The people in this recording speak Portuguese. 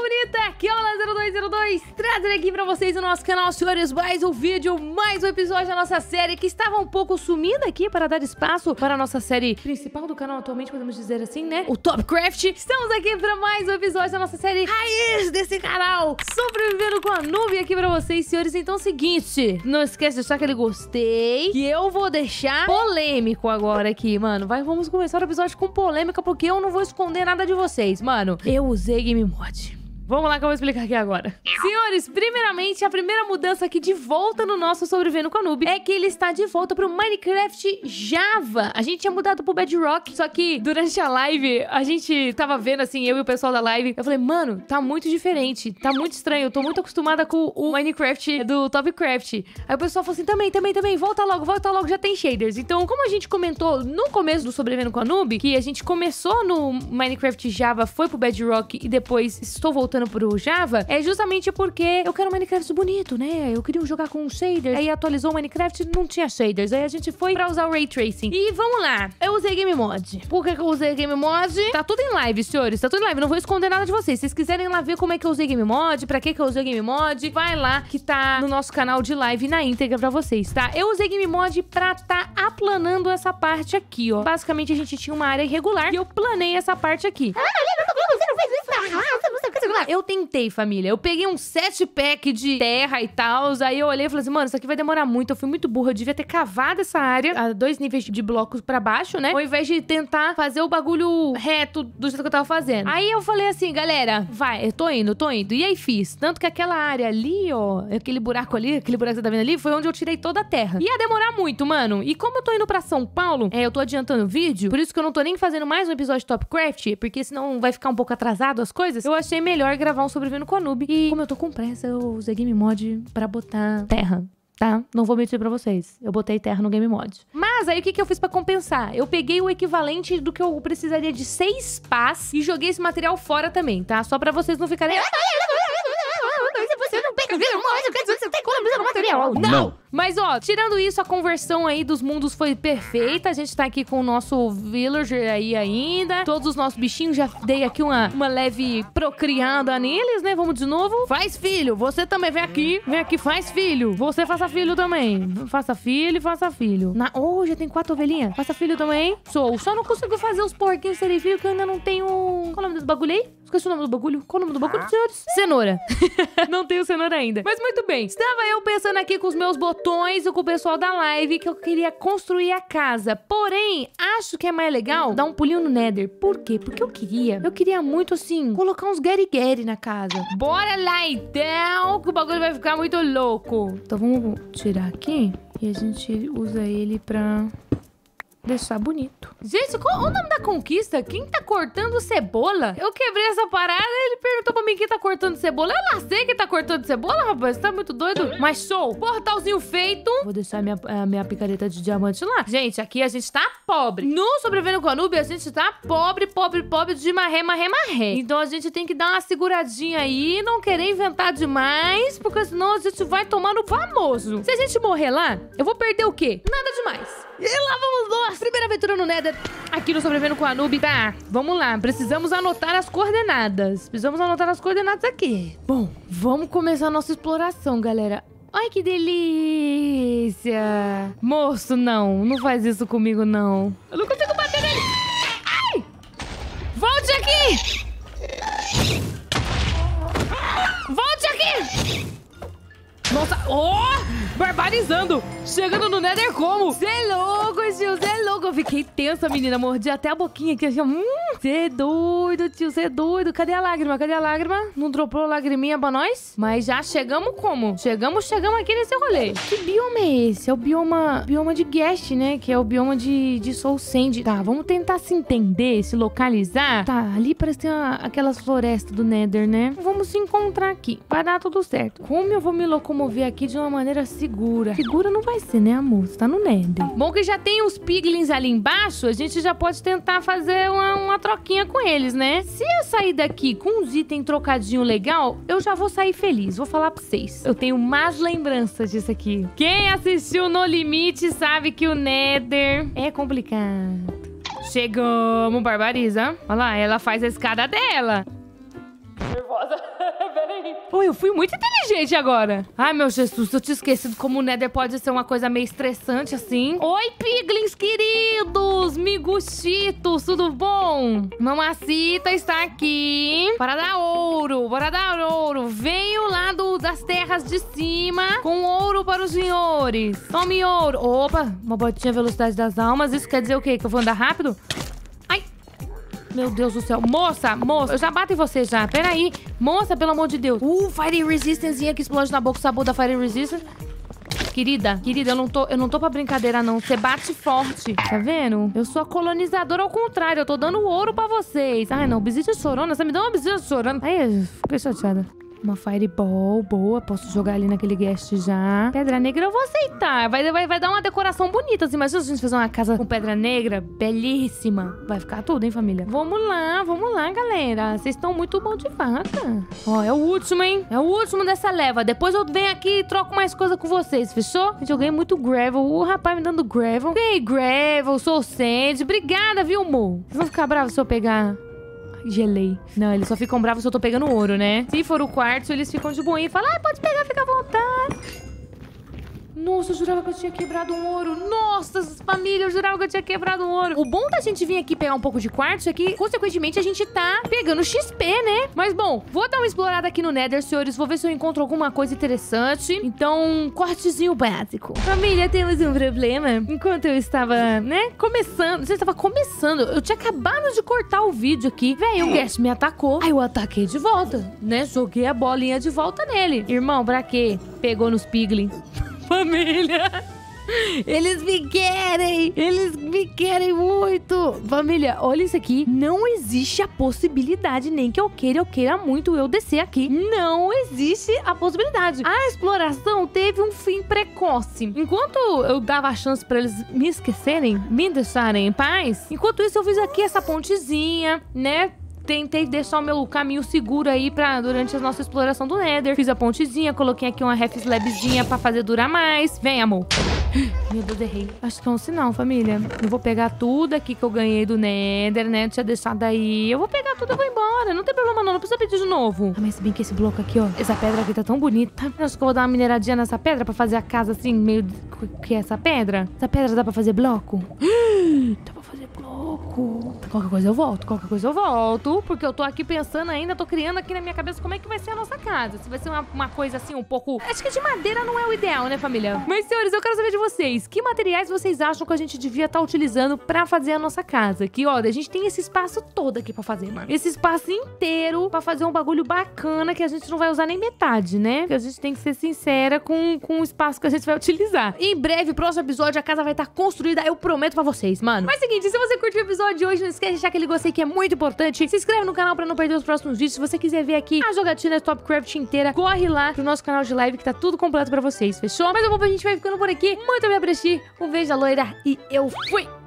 bonita! Aqui é o lazaro 0202, trazendo aqui pra vocês o nosso canal Senhores mais um vídeo, mais um episódio da nossa série que estava um pouco sumida aqui para dar espaço para a nossa série principal do canal atualmente, podemos dizer assim, né? O Top Craft. Estamos aqui para mais um episódio da nossa série raiz desse canal, sobrevivendo com a nuvem aqui pra vocês, senhores. Então é o seguinte, não esquece de deixar aquele gostei, que eu vou deixar polêmico agora aqui, mano. Vai, vamos começar o episódio com polêmica, porque eu não vou esconder nada de vocês, mano. Eu usei Game Mod. Vamos lá que eu vou explicar aqui agora. Senhores, primeiramente, a primeira mudança aqui de volta no nosso Sobrevivendo com a Noob é que ele está de volta pro Minecraft Java. A gente tinha mudado pro Bedrock, só que durante a live a gente tava vendo, assim, eu e o pessoal da live, eu falei, mano, tá muito diferente, tá muito estranho, eu tô muito acostumada com o Minecraft do Topcraft. Aí o pessoal falou assim, também, também, também, volta logo, volta logo, já tem shaders. Então, como a gente comentou no começo do Sobrevivendo com a Noob, que a gente começou no Minecraft Java, foi pro Bedrock e depois estou voltando pro Java, é justamente porque eu quero um Minecraft bonito, né? Eu queria jogar com shaders, aí atualizou o Minecraft e não tinha shaders. Aí a gente foi pra usar o Ray Tracing. E vamos lá, eu usei Game Mod. Por que, que eu usei Game Mod? Tá tudo em live, senhores, tá tudo em live. Não vou esconder nada de vocês. Se vocês quiserem lá ver como é que eu usei Game Mod, pra que que eu usei Game Mod, vai lá que tá no nosso canal de live na íntegra pra vocês, tá? Eu usei Game Mod pra tá aplanando essa parte aqui, ó. Basicamente a gente tinha uma área irregular e eu planei essa parte aqui. Ah, Cara, eu tentei, família. Eu peguei um set pack de terra e tal. Aí eu olhei e falei assim, mano, isso aqui vai demorar muito. Eu fui muito burra. Eu devia ter cavado essa área a dois níveis de blocos pra baixo, né? Ao invés de tentar fazer o bagulho reto do jeito que eu tava fazendo. Aí eu falei assim, galera, vai, eu tô indo, tô indo. E aí fiz. Tanto que aquela área ali, ó, aquele buraco ali, aquele buraco que você tá vendo ali, foi onde eu tirei toda a terra. Ia demorar muito, mano. E como eu tô indo pra São Paulo, é, eu tô adiantando o vídeo, por isso que eu não tô nem fazendo mais um episódio de Craft, porque senão vai ficar um pouco atrasado as coisas. Eu achei melhor melhor gravar um sobrevivendo com a Noob. E como eu tô com pressa, eu usei Game Mod pra botar terra tá? Não vou mentir para vocês. Eu botei terra no Game Mod. Mas aí o que, que eu fiz para compensar? Eu peguei o equivalente do que eu precisaria de seis pás e joguei esse material fora também, tá? Só para vocês não ficarem... Não! Mas, ó, tirando isso, a conversão aí dos mundos foi perfeita. A gente tá aqui com o nosso villager aí ainda. Todos os nossos bichinhos, já dei aqui uma, uma leve procriada neles, né? Vamos de novo. Faz filho, você também vem aqui. Vem aqui, faz filho. Você faça filho também. Faça filho, faça filho. Na... Oh, já tem quatro ovelhinhas. Faça filho também. Sou. Só não consigo fazer os porquinhos serem filho, que eu ainda não tenho... Qual é o nome do bagulho aí? Esqueci o nome do bagulho. Qual é o nome do bagulho, ah. senhores? Cenoura. não tenho cenoura ainda. Mas muito bem. Estava eu pensando aqui com os meus botões botões e com o pessoal da live que eu queria construir a casa. Porém, acho que é mais legal dar um pulinho no Nether. Por quê? Porque eu queria. Eu queria muito, assim, colocar uns guerigueri na casa. Bora lá, então, que o bagulho vai ficar muito louco. Então vamos tirar aqui e a gente usa ele pra deixar bonito. Gente, qual o nome da conquista? Quem tá cortando cebola? Eu quebrei essa parada ele perguntou pra mim quem tá cortando cebola. Eu lá sei quem tá cortando cebola, rapaz. Você tá muito doido? Mas show. Portalzinho feito. Vou deixar minha, a minha picareta de diamante lá. Gente, aqui a gente tá pobre. No Sobrevivendo com a Nube, a gente tá pobre, pobre, pobre de marré, marré, marré. Então a gente tem que dar uma seguradinha aí, não querer inventar demais, porque senão a gente vai tomar no famoso. Se a gente morrer lá, eu vou perder o quê? Nada demais. E lá vamos nós! Primeira aventura no Nether, aqui no Sobrevivendo com a Noob. Tá, vamos lá. Precisamos anotar as coordenadas. Precisamos anotar as coordenadas aqui. Bom, vamos começar a nossa exploração, galera. Olha que delícia! Moço, não. Não faz isso comigo, não. Eu não consigo bater nele! Ai! Volte aqui! Volte aqui! Nossa, Oh! Barbarizando! Chegando no Nether como? Cê é louco, tio, cê é louco. Eu fiquei tensa, menina. Mordi até a boquinha aqui. Achei, assim, hum, cê é doido, tio, cê é doido. Cadê a lágrima? Cadê a lágrima? Não dropou lagriminha pra nós? Mas já chegamos como? Chegamos, chegamos aqui nesse rolê. Que bioma é esse? É o bioma, bioma de Guest, né? Que é o bioma de, de Soul Sand. Tá, vamos tentar se entender, se localizar. Tá, ali parece que tem uma, aquelas florestas do Nether, né? Vamos se encontrar aqui. Vai dar tudo certo. Como eu vou me locomover aqui? aqui de uma maneira segura. Segura não vai ser, né, amor? Você tá no nether. Tá bom que já tem os piglins ali embaixo, a gente já pode tentar fazer uma, uma troquinha com eles, né? Se eu sair daqui com uns itens trocadinho legal, eu já vou sair feliz. Vou falar pra vocês. Eu tenho mais lembranças disso aqui. Quem assistiu No Limite sabe que o Nether é complicado. Chegamos, Barbariza. Olha lá, ela faz a escada dela nervosa. Peraí. Pô, eu fui muito inteligente agora. Ai, meu Jesus, eu tinha esquecido como o Nether pode ser uma coisa meio estressante assim. Oi, piglins queridos! Miguchitos, tudo bom? Mamacita está aqui. Para dar ouro, bora dar ouro. Venho lá do, das terras de cima com ouro para os senhores. Tome ouro. Opa, uma botinha velocidade das almas. Isso quer dizer o quê? Que eu vou andar rápido? meu Deus do céu. Moça, moça, eu já bato em você já. Peraí. Moça, pelo amor de Deus. Uh, Fire Resistance que explode na boca o sabor da Fire Resistance. Querida, querida, eu não tô, eu não tô pra brincadeira, não. Você bate forte, tá vendo? Eu sou a colonizadora ao contrário. Eu tô dando ouro pra vocês. Ai, não, obsidian chorona. Você me dá uma obsidian chorona. Aí, fiquei chateada. Uma fireball boa. Posso jogar ali naquele guest já. Pedra negra eu vou aceitar. Vai, vai, vai dar uma decoração bonita. Assim. Imagina se a gente fizer uma casa com pedra negra. Belíssima. Vai ficar tudo, hein, família? Vamos lá, vamos lá, galera. Vocês estão muito bom de vaca. Ó, é o último, hein? É o último dessa leva. Depois eu venho aqui e troco mais coisa com vocês, fechou? Eu joguei muito gravel. O rapaz me dando gravel. Ei, gravel, sou sede. Obrigada, viu, amor? Vocês vão ficar bravos se eu pegar gelei. Não, eles só ficam bravos se eu tô pegando ouro, né? Se for o quarto eles ficam de boinha e falam, ah, pode pegar, fica à vontade. Nossa, eu jurava que eu tinha quebrado um ouro. Nossa, família, eu jurava que eu tinha quebrado um ouro. O bom da gente vir aqui pegar um pouco de quartzo é que, consequentemente, a gente tá pegando XP, né? Mas, bom, vou dar uma explorada aqui no Nether, senhores. Vou ver se eu encontro alguma coisa interessante. Então, cortezinho básico. Família, temos um problema. Enquanto eu estava, né, começando... Você estava começando. Eu tinha acabado de cortar o vídeo aqui. Véi, o Guest me atacou. Aí eu ataquei de volta, né? Joguei a bolinha de volta nele. Irmão, pra quê? Pegou nos piglins família. Eles me querem! Eles me querem muito! Família, olha isso aqui. Não existe a possibilidade, nem que eu queira, eu queira muito eu descer aqui. Não existe a possibilidade. A exploração teve um fim precoce. Enquanto eu dava a chance para eles me esquecerem, me deixarem em paz, enquanto isso eu fiz aqui essa pontezinha, né? tentei deixar o meu caminho seguro aí pra, durante a nossa exploração do Nether. Fiz a pontezinha, coloquei aqui uma ref slabzinha pra fazer durar mais. Vem, amor. Meu Deus, errei. Acho que é um sinal, família. Eu vou pegar tudo aqui que eu ganhei do Nether, né? Tinha deixado aí. Eu vou pegar tudo e vou embora. Não tem problema, não. Não precisa pedir de novo. Ah, mas se bem que esse bloco aqui, ó. Essa pedra aqui tá tão bonita. Eu acho que eu vou dar uma mineradinha nessa pedra pra fazer a casa assim, meio... Que é essa pedra? Essa pedra dá pra fazer bloco? dá pra fazer louco. Qualquer coisa eu volto, qualquer coisa eu volto, porque eu tô aqui pensando ainda, tô criando aqui na minha cabeça como é que vai ser a nossa casa. Se vai ser uma, uma coisa assim um pouco. Acho que de madeira não é o ideal, né, família? Mas, senhores, eu quero saber de vocês. Que materiais vocês acham que a gente devia estar tá utilizando pra fazer a nossa casa? Que, olha, a gente tem esse espaço todo aqui pra fazer, mano. Esse espaço inteiro pra fazer um bagulho bacana que a gente não vai usar nem metade, né? Que a gente tem que ser sincera com, com o espaço que a gente vai utilizar. Em breve, próximo episódio, a casa vai estar tá construída, eu prometo pra vocês, mano. Mas, seguinte, se você curtiu o episódio de hoje, não esquece de deixar aquele gostei que é muito importante. Se inscreve no canal pra não perder os próximos vídeos. Se você quiser ver aqui a jogatina Top Craft inteira, corre lá pro nosso canal de live que tá tudo completo pra vocês, fechou? Mas eu vou, a gente vai ficando por aqui. Muito obrigado por Um beijo, loira, e eu fui!